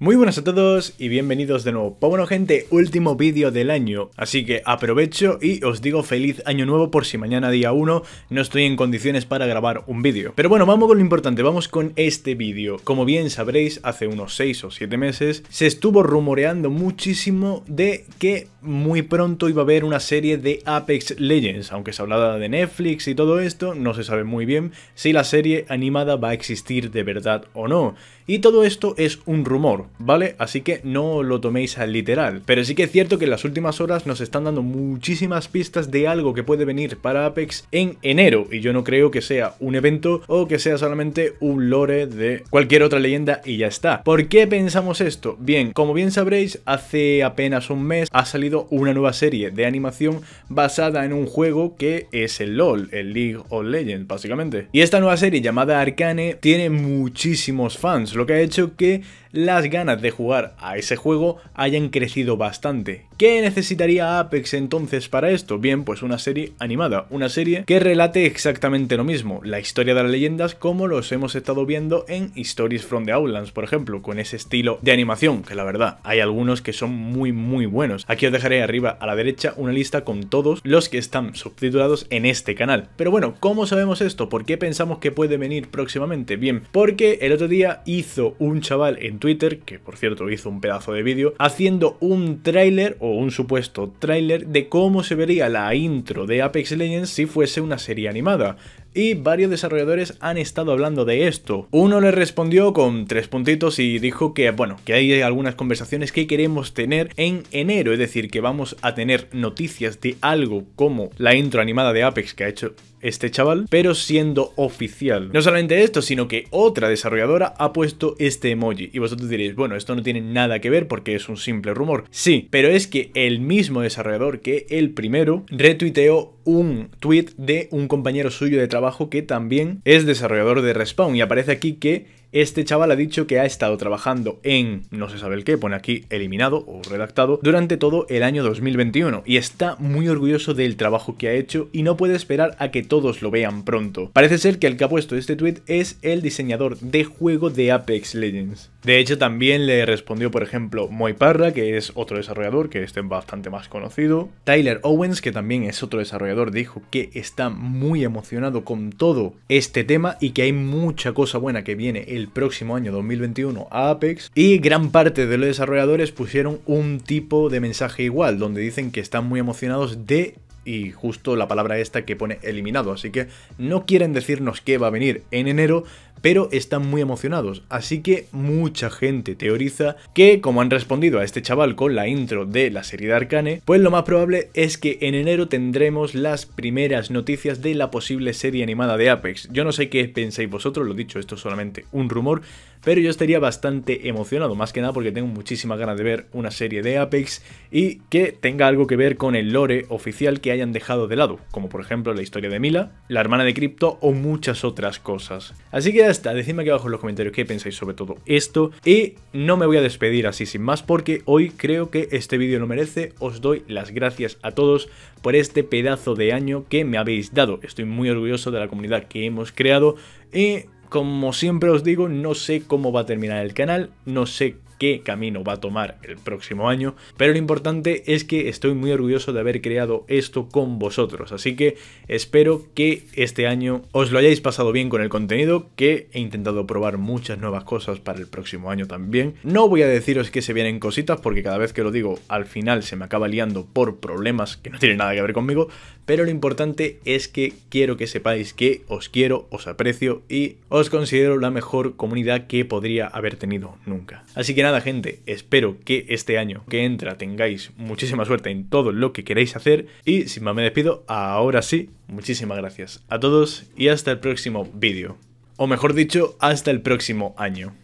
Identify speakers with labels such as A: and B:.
A: Muy buenas a todos y bienvenidos de nuevo. Pues bueno gente, último vídeo del año, así que aprovecho y os digo feliz año nuevo por si mañana día 1 no estoy en condiciones para grabar un vídeo. Pero bueno, vamos con lo importante, vamos con este vídeo. Como bien sabréis, hace unos 6 o 7 meses se estuvo rumoreando muchísimo de que muy pronto iba a haber una serie de Apex Legends, aunque se hablaba de Netflix y todo esto, no se sabe muy bien si la serie animada va a existir de verdad o no. Y todo esto es un rumor, ¿vale? Así que no lo toméis al literal. Pero sí que es cierto que en las últimas horas nos están dando muchísimas pistas de algo que puede venir para Apex en enero, y yo no creo que sea un evento o que sea solamente un lore de cualquier otra leyenda y ya está. ¿Por qué pensamos esto? Bien, como bien sabréis, hace apenas un mes ha salido una nueva serie de animación basada en un juego que es el LOL, el League of Legends, básicamente. Y esta nueva serie llamada Arcane tiene muchísimos fans, lo que ha hecho que las ganas de jugar a ese juego hayan crecido bastante. ¿Qué necesitaría Apex entonces para esto? Bien, pues una serie animada, una serie que relate exactamente lo mismo, la historia de las leyendas como los hemos estado viendo en Stories from the Outlands, por ejemplo, con ese estilo de animación, que la verdad, hay algunos que son muy muy buenos. Aquí os dejaré arriba a la derecha una lista con todos los que están subtitulados en este canal. Pero bueno, ¿cómo sabemos esto? ¿Por qué pensamos que puede venir próximamente? Bien, porque el otro día hizo un chaval en Twitter, que por cierto hizo un pedazo de vídeo, haciendo un tráiler o un supuesto tráiler de cómo se vería la intro de Apex Legends si fuese una serie animada y varios desarrolladores han estado hablando de esto. Uno le respondió con tres puntitos y dijo que, bueno, que hay algunas conversaciones que queremos tener en enero, es decir, que vamos a tener noticias de algo como la intro animada de Apex que ha hecho este chaval, pero siendo oficial. No solamente esto, sino que otra desarrolladora ha puesto este emoji. Y vosotros diréis, bueno, esto no tiene nada que ver porque es un simple rumor. Sí, pero es que el mismo desarrollador que el primero retuiteó un tweet de un compañero suyo de trabajo abajo que también es desarrollador de Respawn y aparece aquí que este chaval ha dicho que ha estado trabajando en, no se sabe el qué, pone aquí eliminado o redactado, durante todo el año 2021 y está muy orgulloso del trabajo que ha hecho y no puede esperar a que todos lo vean pronto. Parece ser que el que ha puesto este tweet es el diseñador de juego de Apex Legends. De hecho, también le respondió, por ejemplo, Moiparra, que es otro desarrollador, que este es bastante más conocido. Tyler Owens, que también es otro desarrollador, dijo que está muy emocionado con todo este tema y que hay mucha cosa buena que viene el próximo año 2021 a Apex y gran parte de los desarrolladores pusieron un tipo de mensaje igual, donde dicen que están muy emocionados de y justo la palabra esta que pone eliminado. Así que no quieren decirnos qué va a venir en enero, pero están muy emocionados. Así que mucha gente teoriza que, como han respondido a este chaval con la intro de la serie de Arcane, pues lo más probable es que en enero tendremos las primeras noticias de la posible serie animada de Apex. Yo no sé qué pensáis vosotros, lo dicho, esto es solamente un rumor, pero yo estaría bastante emocionado, más que nada porque tengo muchísimas ganas de ver una serie de Apex y que tenga algo que ver con el lore oficial que hayan dejado de lado, como por ejemplo la historia de Mila, la hermana de Crypto o muchas otras cosas. Así que ya está, decidme aquí abajo en los comentarios qué pensáis sobre todo esto y no me voy a despedir así sin más porque hoy creo que este vídeo lo merece, os doy las gracias a todos por este pedazo de año que me habéis dado, estoy muy orgulloso de la comunidad que hemos creado y como siempre os digo, no sé cómo va a terminar el canal, no sé qué camino va a tomar el próximo año, pero lo importante es que estoy muy orgulloso de haber creado esto con vosotros, así que espero que este año os lo hayáis pasado bien con el contenido, que he intentado probar muchas nuevas cosas para el próximo año también. No voy a deciros que se vienen cositas porque cada vez que lo digo al final se me acaba liando por problemas que no tienen nada que ver conmigo, pero lo importante es que quiero que sepáis que os quiero, os aprecio y os considero la mejor comunidad que podría haber tenido nunca. Así que nada gente, espero que este año que entra tengáis muchísima suerte en todo lo que queréis hacer y sin más me despido, ahora sí, muchísimas gracias a todos y hasta el próximo vídeo. O mejor dicho, hasta el próximo año.